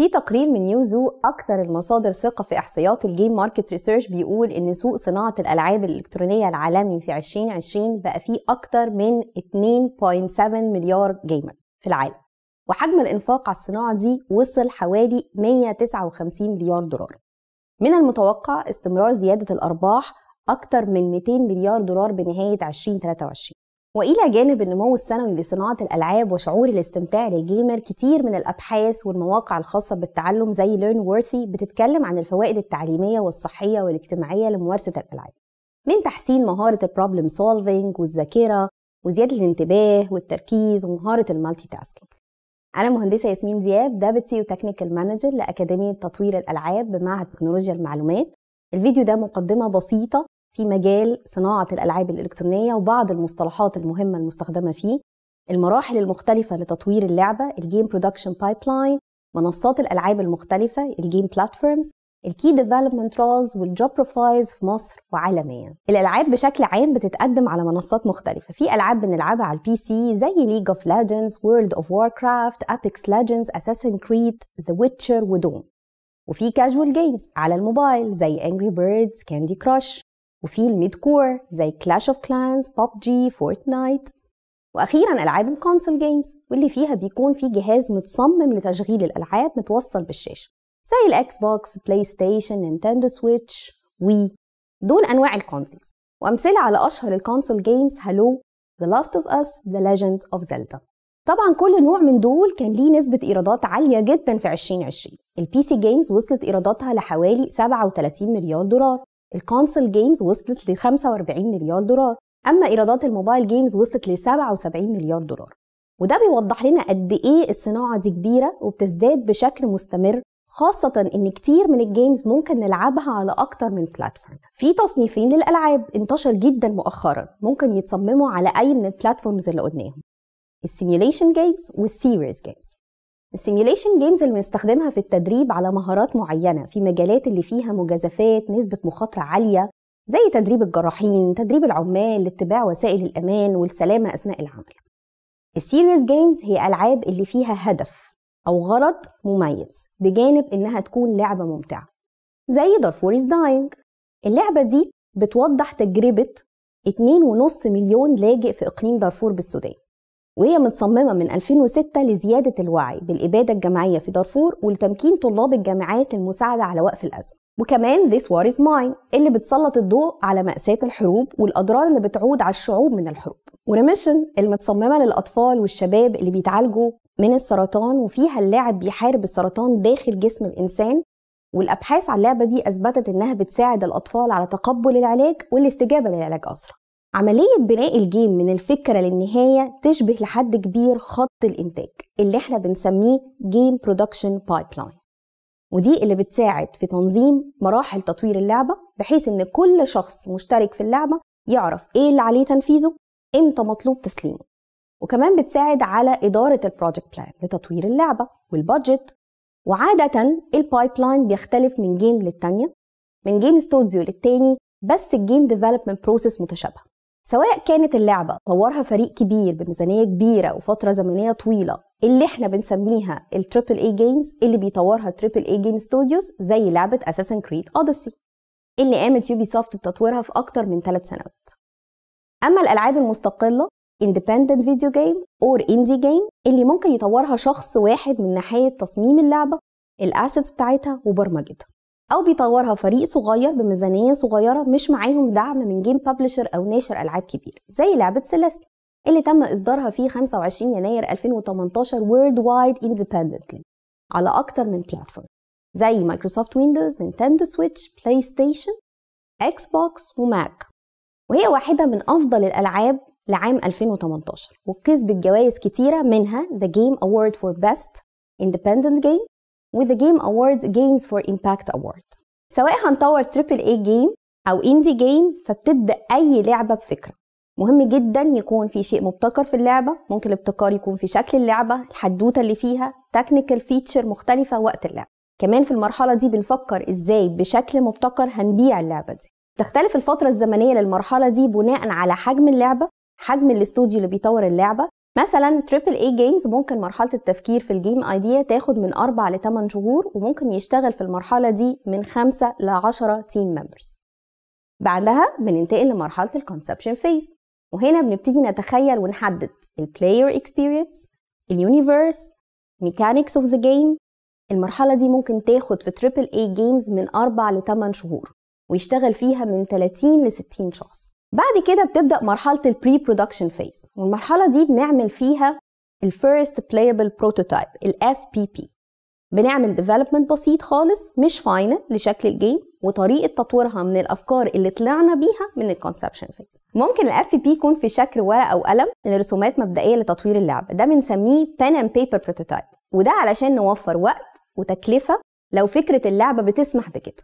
في تقرير من يوزو أكثر المصادر ثقة في إحصائيات الجيم ماركت ريسيرش بيقول إن سوق صناعة الألعاب الإلكترونية العالمي في 2020 بقى فيه أكثر من 2.7 مليار جيمر في العالم وحجم الإنفاق على الصناعة دي وصل حوالي 159 مليار دولار من المتوقع استمرار زيادة الأرباح أكثر من 200 مليار دولار بنهاية 2023 والى جانب النمو السنوي لصناعه الالعاب وشعور الاستمتاع للجيمر كتير من الابحاث والمواقع الخاصه بالتعلم زي ليرن وورثي بتتكلم عن الفوائد التعليميه والصحيه والاجتماعيه لممارسه الالعاب من تحسين مهاره البروبلم سولفينج والذاكره وزياده الانتباه والتركيز ومهاره المالتي تاسكينج انا مهندسه ياسمين دياب دابتي وتكنيكال مانجر لاكاديميه تطوير الالعاب بمعهد تكنولوجيا المعلومات الفيديو ده مقدمه بسيطه في مجال صناعة الألعاب الإلكترونية وبعض المصطلحات المهمة المستخدمة فيه المراحل المختلفة لتطوير اللعبة الجيم برودكشن بايبلاين منصات الألعاب المختلفة الجيم بلاتفورمز الكي ديفلوبمنت رولز والجوب بروفايلز في مصر وعالميا الالعاب بشكل عام بتتقدم على منصات مختلفه في العاب بنلعبها على البي سي زي ليج اوف ليجندز وورلد اوف واركرافت ابيكس ليجندز اساسن كريد ذا ويتشر ودوم وفي كاجوال جيمز على الموبايل زي انجري بيردز كاندي كراش وفي الميد كور زي كلاش اوف كلانز بوب جي فورتنايت واخيرا العاب الكونسول جيمز واللي فيها بيكون في جهاز متصمم لتشغيل الالعاب متوصل بالشاشه زي الاكس بوكس بلاي ستيشن نينتندو سويتش وي دول انواع الكونسولز وامثله على اشهر الكونسول جيمز هالو ذا لاست اوف اس ذا ليجند اوف زيلدا طبعا كل نوع من دول كان ليه نسبة إيرادات عالية جدا في 2020 البي سي جيمز وصلت إيراداتها لحوالي 37 مليار دولار الكونسل جيمز وصلت ل 45 مليار دولار اما ايرادات الموبايل جيمز وصلت ل 77 مليار دولار وده بيوضح لنا قد ايه الصناعه دي كبيره وبتزداد بشكل مستمر خاصة إن كتير من الجيمز ممكن نلعبها على أكتر من بلاتفورم. في تصنيفين للألعاب انتشر جدا مؤخرا ممكن يتصمموا على أي من البلاتفورمز اللي قلناهم. السيميوليشن جيمز والسيريز جيمز. السيميوليشن جيمز اللي بنستخدمها في التدريب على مهارات معينة في مجالات اللي فيها مجازفات نسبة مخاطرة عالية زي تدريب الجراحين، تدريب العمال لاتباع وسائل الأمان والسلامة أثناء العمل. السيريوس جيمز هي ألعاب اللي فيها هدف أو غرض مميز بجانب إنها تكون لعبة ممتعة. زي دارفوريز داينج اللعبة دي بتوضح تجربة 2.5 مليون لاجئ في إقليم دارفور بالسودان وهي متصممة من 2006 لزيادة الوعي بالإبادة الجماعية في دارفور ولتمكين طلاب الجامعات للمساعدة على وقف الأزمة وكمان This War Is Mine اللي بتسلط الضوء على مأساة الحروب والأضرار اللي بتعود على الشعوب من الحروب وريميشن المتصممة للأطفال والشباب اللي بيتعالجوا من السرطان وفيها اللاعب بيحارب السرطان داخل جسم الإنسان والأبحاث على اللعبة دي أثبتت إنها بتساعد الأطفال على تقبل العلاج والاستجابة للعلاج أسرع عملية بناء الجيم من الفكرة للنهاية تشبه لحد كبير خط الإنتاج اللي احنا بنسميه جيم برودكشن بايبلاين ودي اللي بتساعد في تنظيم مراحل تطوير اللعبة بحيث إن كل شخص مشترك في اللعبة يعرف إيه اللي عليه تنفيذه إمتى مطلوب تسليمه وكمان بتساعد على إدارة البروجكت بلان لتطوير اللعبة والبادجت وعادة البايبلاين بيختلف من جيم للتانية من جيم ستوديو للتاني بس الجيم ديفلوبمنت بروسيس متشابهة سواء كانت اللعبة طورها فريق كبير بميزانية كبيرة وفترة زمنية طويلة اللي احنا بنسميها التريبل اي جيمز اللي بيطورها تريبل اي جيم ستوديوز زي لعبة اساسن كريد اوديسي اللي قامت يوبي سوفت بتطويرها في أكتر من ثلاث سنوات أما الألعاب المستقلة independent video game or indie game اللي ممكن يطورها شخص واحد من ناحية تصميم اللعبة الأسيتس بتاعتها وبرمجتها او بيطورها فريق صغير بميزانيه صغيره مش معاهم دعم من جيم بابلشر او ناشر العاب كبير زي لعبه سيليست اللي تم اصدارها في 25 يناير 2018 وورلد وايد اندبندنتلي على اكتر من بلاتفورم زي مايكروسوفت ويندوز نينتندو سويتش بلاي ستيشن اكس بوكس وماك وهي واحده من افضل الالعاب لعام 2018 وكسبت جوائز كتيره منها ذا جيم اوورد فور بيست اندبندنت جيم وذا جيم أووردز جيمز فور امباكت أوورد سواء هنطور تريبل اي جيم أو اندي جيم فبتبدأ أي لعبة بفكرة مهم جدا يكون في شيء مبتكر في اللعبة ممكن الابتكار يكون في شكل اللعبة الحدوتة اللي فيها تكنيكال فيتشر مختلفة وقت اللعبة كمان في المرحلة دي بنفكر ازاي بشكل مبتكر هنبيع اللعبة دي تختلف الفترة الزمنية للمرحلة دي بناء على حجم اللعبة حجم الاستوديو اللي بيطور اللعبة مثلا تريبل اي جيمز ممكن مرحله التفكير في الجيم ايديا تاخد من 4 ل 8 شهور وممكن يشتغل في المرحله دي من 5 ل 10 تيم ممبرز بعدها بننتقل لمرحله الكونسبشن فيز وهنا بنبتدي نتخيل ونحدد البلاير اكسبيرينس اليونيفيرس ميكانيكس اوف ذا جيم المرحله دي ممكن تاخد في تريبل اي جيمز من 4 ل 8 شهور ويشتغل فيها من 30 ل 60 شخص بعد كده بتبدا مرحله البري برودكشن فيز والمرحله دي بنعمل فيها الفيرست بلايبل بروتوتايب الاف بي بي بنعمل ديفلوبمنت بسيط خالص مش فاينل لشكل الجيم وطريقه تطويرها من الافكار اللي طلعنا بيها من الكونسبشن فيز ممكن الاف بي يكون في شكل ورقه او قلم لرسومات مبدئيه لتطوير اللعبه ده بنسميه بان اند بيبر بروتوتايب وده علشان نوفر وقت وتكلفه لو فكره اللعبه بتسمح بكده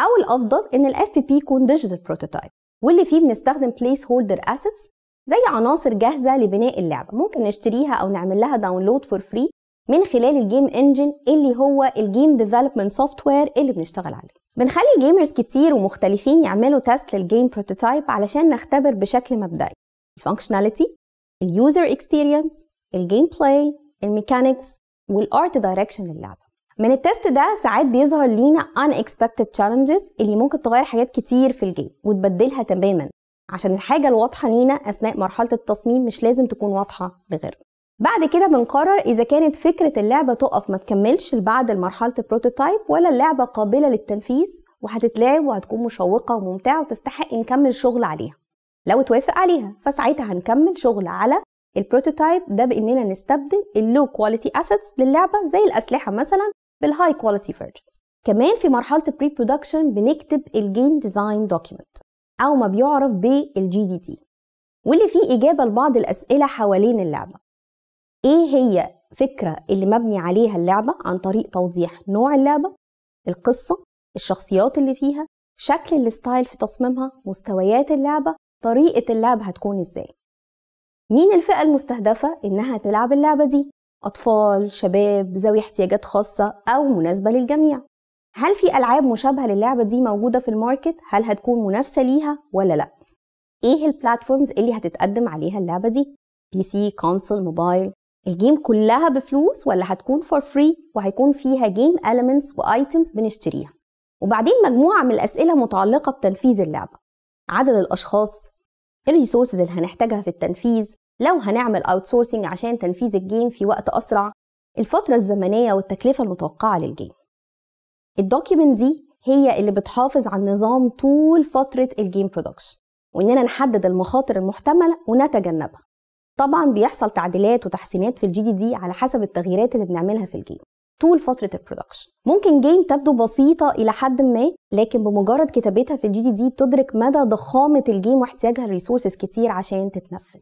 او الافضل ان الاف بي يكون ديجيتال بروتوتايب واللي فيه بنستخدم بليس هولدر اسيتس زي عناصر جاهزه لبناء اللعبه ممكن نشتريها او نعمل لها داونلود فور فري من خلال الجيم انجن اللي هو الجيم ديفلوبمنت سوفت وير اللي بنشتغل عليه بنخلي جيمرز كتير ومختلفين يعملوا تيست للجيم بروتوتايب علشان نختبر بشكل مبدئي الفانكشناليتي اليوزر اكسبيرينس الجيم بلاي الميكانكس والارت دايركشن للعبه من التست ده ساعات بيظهر لينا unexpected challenges اللي ممكن تغير حاجات كتير في الجيم وتبدلها تماما عشان الحاجة الواضحة لينا أثناء مرحلة التصميم مش لازم تكون واضحة لغيرنا بعد كده بنقرر إذا كانت فكرة اللعبة تقف ما تكملش بعد مرحلة البروتوتايب ولا اللعبة قابلة للتنفيذ وهتتلعب وهتكون مشوقة وممتعة وتستحق نكمل شغل عليها لو اتوافق عليها فساعتها هنكمل شغل على البروتوتايب ده باننا نستبدل اللو كواليتي اسيتس للعبه زي الاسلحه مثلا بالهاي كواليتي فيرجنز كمان في مرحله البري برودكشن بنكتب الجيم ديزاين دوكيمنت او ما بيعرف بالجي دي دي واللي فيه اجابه لبعض الاسئله حوالين اللعبه ايه هي فكره اللي مبني عليها اللعبه عن طريق توضيح نوع اللعبه القصه الشخصيات اللي فيها شكل الستايل في تصميمها مستويات اللعبه طريقه اللعب هتكون ازاي مين الفئه المستهدفه انها تلعب اللعبه دي أطفال، شباب، ذوي احتياجات خاصة أو مناسبة للجميع هل في ألعاب مشابهة للعبة دي موجودة في الماركت؟ هل هتكون منافسة ليها ولا لأ؟ إيه البلاتفورمز اللي هتتقدم عليها اللعبة دي؟ بي سي، كونسول، موبايل الجيم كلها بفلوس ولا هتكون فور فري وهيكون فيها جيم elements وايتمز بنشتريها وبعدين مجموعة من الأسئلة متعلقة بتنفيذ اللعبة عدد الأشخاص الريسورسز اللي هنحتاجها في التنفيذ لو هنعمل اوتسورسنج عشان تنفيذ الجيم في وقت اسرع الفترة الزمنية والتكلفة المتوقعة للجيم الدوكيمنت دي هي اللي بتحافظ على النظام طول فترة الجيم برودكشن وإننا نحدد المخاطر المحتملة ونتجنبها طبعا بيحصل تعديلات وتحسينات في الجي دي دي على حسب التغييرات اللي بنعملها في الجيم طول فترة البرودكشن ممكن جيم تبدو بسيطة إلى حد ما لكن بمجرد كتابتها في الجي دي دي بتدرك مدى ضخامة الجيم واحتياجها لريسورسز كتير عشان تتنفذ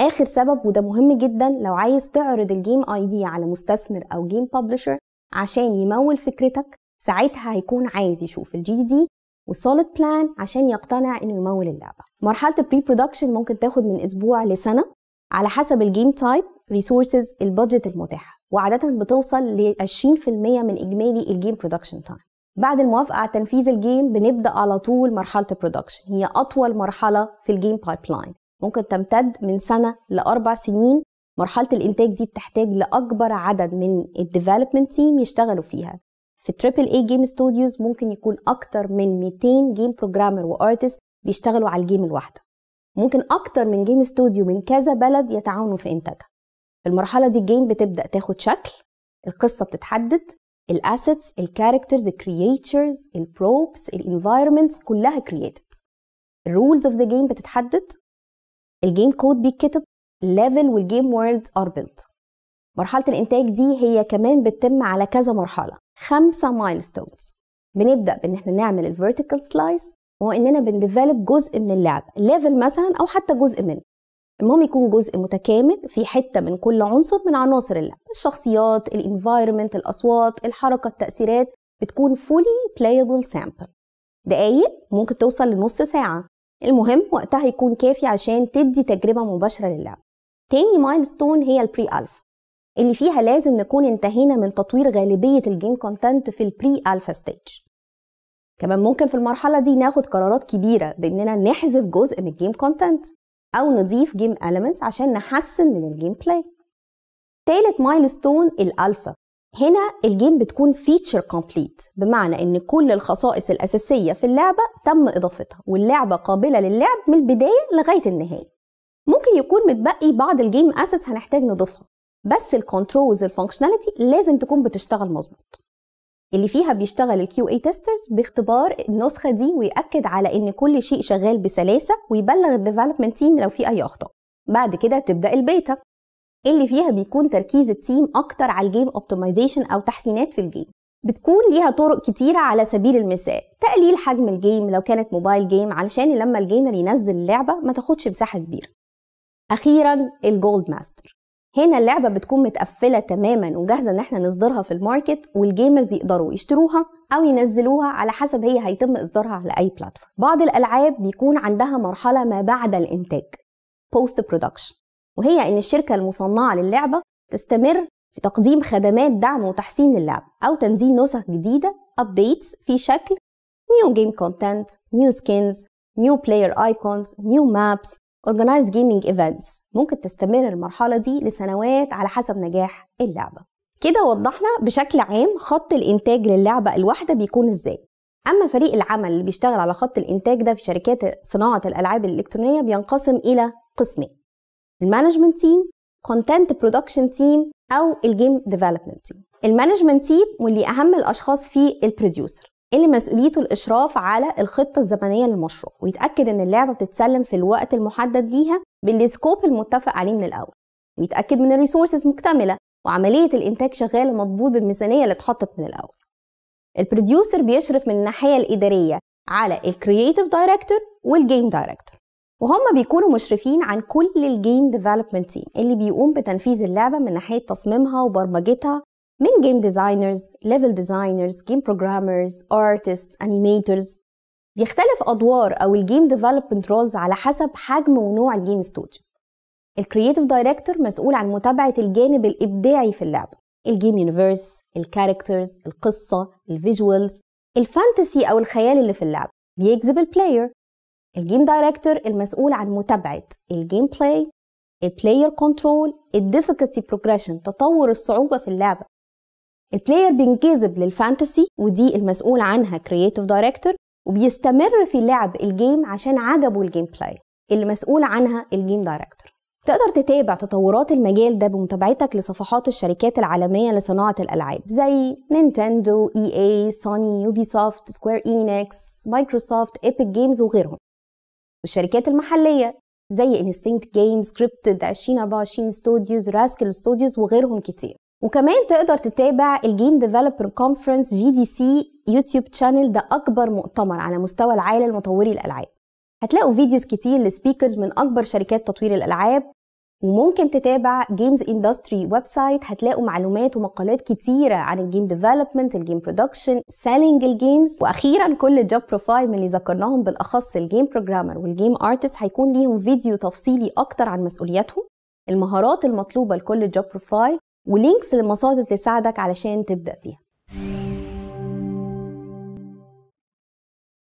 اخر سبب وده مهم جدا لو عايز تعرض الجيم اي دي على مستثمر او جيم ببلشر عشان يمول فكرتك ساعتها هيكون عايز يشوف الجي دي وسوليد بلان عشان يقتنع انه يمول اللعبه مرحله البري برودكشن ممكن تاخد من اسبوع لسنه على حسب الجيم تايب ريسورسز البادجت المتاحه وعاده بتوصل ل 20% من اجمالي الجيم برودكشن تايم بعد الموافقه على تنفيذ الجيم بنبدا على طول مرحله البرودكشن هي اطول مرحله في الجيم بايب لاين ممكن تمتد من سنة لأربع سنين مرحلة الإنتاج دي بتحتاج لأكبر عدد من الديفلوبمنت تيم يشتغلوا فيها في تريبل اي جيم ستوديوز ممكن يكون أكتر من 200 جيم بروجرامر وارتست بيشتغلوا على الجيم الواحدة ممكن أكتر من جيم ستوديو من كذا بلد يتعاونوا في إنتاجها في المرحلة دي الجيم بتبدأ تاخد شكل القصة بتتحدد الاسيتس الكاركترز الكرييتشرز البروبس الانفايرمنتس كلها كرييتد الرولز اوف ذا جيم بتتحدد الجيم كود بيتكتب level والجيم وورلد ار built مرحله الانتاج دي هي كمان بتتم على كذا مرحله خمسه مايلستونز بنبدا بان احنا نعمل الفيرتيكال سلايس وهو اننا بنديفلوب جزء من اللعبه ليفل مثلا او حتى جزء منه المهم يكون جزء متكامل في حته من كل عنصر من عناصر اللعبه الشخصيات الانفايرمنت الاصوات الحركه التاثيرات بتكون فولي بلايبل سامبل دقايق ممكن توصل لنص ساعه المهم وقتها يكون كافي عشان تدي تجربة مباشرة للعب تاني مايلستون هي البري ألفا اللي فيها لازم نكون انتهينا من تطوير غالبية الجيم كونتنت في البري ألفا ستيج كمان ممكن في المرحلة دي ناخد قرارات كبيرة بإننا نحذف جزء من الجيم كونتنت أو نضيف جيم إيليمنتس عشان نحسن من الجيم بلاي تالت مايلستون الألفا هنا الجيم بتكون فيتشر كومبليت بمعنى ان كل الخصائص الاساسيه في اللعبه تم اضافتها واللعبه قابله للعب من البدايه لغايه النهايه ممكن يكون متبقي بعض الجيم اسيتس هنحتاج نضيفها بس الكنترولز الفانكشناليتي لازم تكون بتشتغل مظبوط اللي فيها بيشتغل الكيو اي تيسترز باختبار النسخه دي ويأكد على ان كل شيء شغال بسلاسه ويبلغ الديفلوبمنت تيم لو في اي اخطاء بعد كده تبدا البيتا اللي فيها بيكون تركيز التيم اكتر على الجيم اوبتمايزيشن او تحسينات في الجيم بتكون ليها طرق كتيرة على سبيل المثال تقليل حجم الجيم لو كانت موبايل جيم علشان لما الجيمر ينزل اللعبة ما تاخدش مساحة كبيرة أخيرا الجولد ماستر هنا اللعبة بتكون متقفلة تماما وجاهزة ان احنا نصدرها في الماركت والجيمرز يقدروا يشتروها او ينزلوها على حسب هي هيتم اصدارها على اي بلاتفورم بعض الالعاب بيكون عندها مرحلة ما بعد الانتاج post production وهي أن الشركة المصنعة للعبة تستمر في تقديم خدمات دعم وتحسين للعب أو تنزيل نسخ جديدة أبديتس في شكل نيو جيم كونتنت نيو سكينز نيو بلاير ايكونز نيو مابس اورجنايز جيمنج ايفنتس ممكن تستمر المرحلة دي لسنوات على حسب نجاح اللعبة كده وضحنا بشكل عام خط الإنتاج للعبة الواحدة بيكون إزاي أما فريق العمل اللي بيشتغل على خط الإنتاج ده في شركات صناعة الألعاب الإلكترونية بينقسم إلى قسمين المانجمنت تيم كونتنت برودكشن تيم او الجيم ديفلوبمنت تيم المانجمنت تيم واللي اهم الاشخاص فيه البروديوسر اللي مسؤوليته الاشراف على الخطه الزمنيه للمشروع ويتاكد ان اللعبه بتتسلم في الوقت المحدد ليها بالسكوب المتفق عليه من الاول ويتاكد من الريسورسز مكتمله وعمليه الانتاج شغاله مضبوط بالميزانيه اللي اتحطت من الاول البروديوسر بيشرف من الناحيه الاداريه على الكرييتيف دايركتور والجيم دايركتور وهم بيكونوا مشرفين عن كل الجيم ديفلوبمنت تيم اللي بيقوم بتنفيذ اللعبه من ناحيه تصميمها وبرمجتها من جيم ديزاينرز ليفل ديزاينرز جيم بروجرامرز ارتستس انيميترز بيختلف ادوار او الجيم ديفلوبمنت رولز على حسب حجم ونوع الجيم ستوديو الكرييتيف دايركتور مسؤول عن متابعه الجانب الابداعي في اللعبه الجيم يونيفرس الكاركترز القصه الفيجوالز الفانتسي او الخيال اللي في اللعبه بيجذب البلاير الجيم دايركتور المسؤول عن متابعة الجيم بلاي البلاير كنترول الديفيكولتي بروجريشن تطور الصعوبة في اللعبة البلاير بينجذب للفانتسي ودي المسؤول عنها كرييتيف دايركتور وبيستمر في لعب الجيم عشان عجبه الجيم بلاي اللي مسؤول عنها الجيم دايركتور تقدر تتابع تطورات المجال ده بمتابعتك لصفحات الشركات العالمية لصناعة الألعاب زي نينتندو، اي اي، سوني، يوبي سوفت، سكوير انكس، مايكروسوفت، ايبك جيمز وغيرهم والشركات المحليه زي انستينكت جيمز كريبتد 2024 ستوديوز راسكل ستوديوز وغيرهم كتير وكمان تقدر تتابع الجيم ديفلوبر كونفرنس جي دي سي يوتيوب تشانل ده اكبر مؤتمر على مستوى العالم لمطوري الالعاب هتلاقوا فيديوز كتير لسبيكرز من اكبر شركات تطوير الالعاب وممكن تتابع جيمز اندستري ويب سايت هتلاقوا معلومات ومقالات كتيره عن الجيم ديفلوبمنت الجيم برودكشن سيلينج الجيمز واخيرا كل جوب بروفايل من اللي ذكرناهم بالاخص الجيم بروجرامر والجيم ارتست هيكون ليهم فيديو تفصيلي اكتر عن مسؤولياتهم المهارات المطلوبه لكل جوب بروفايل ولينكس لمصادر تساعدك علشان تبدا فيها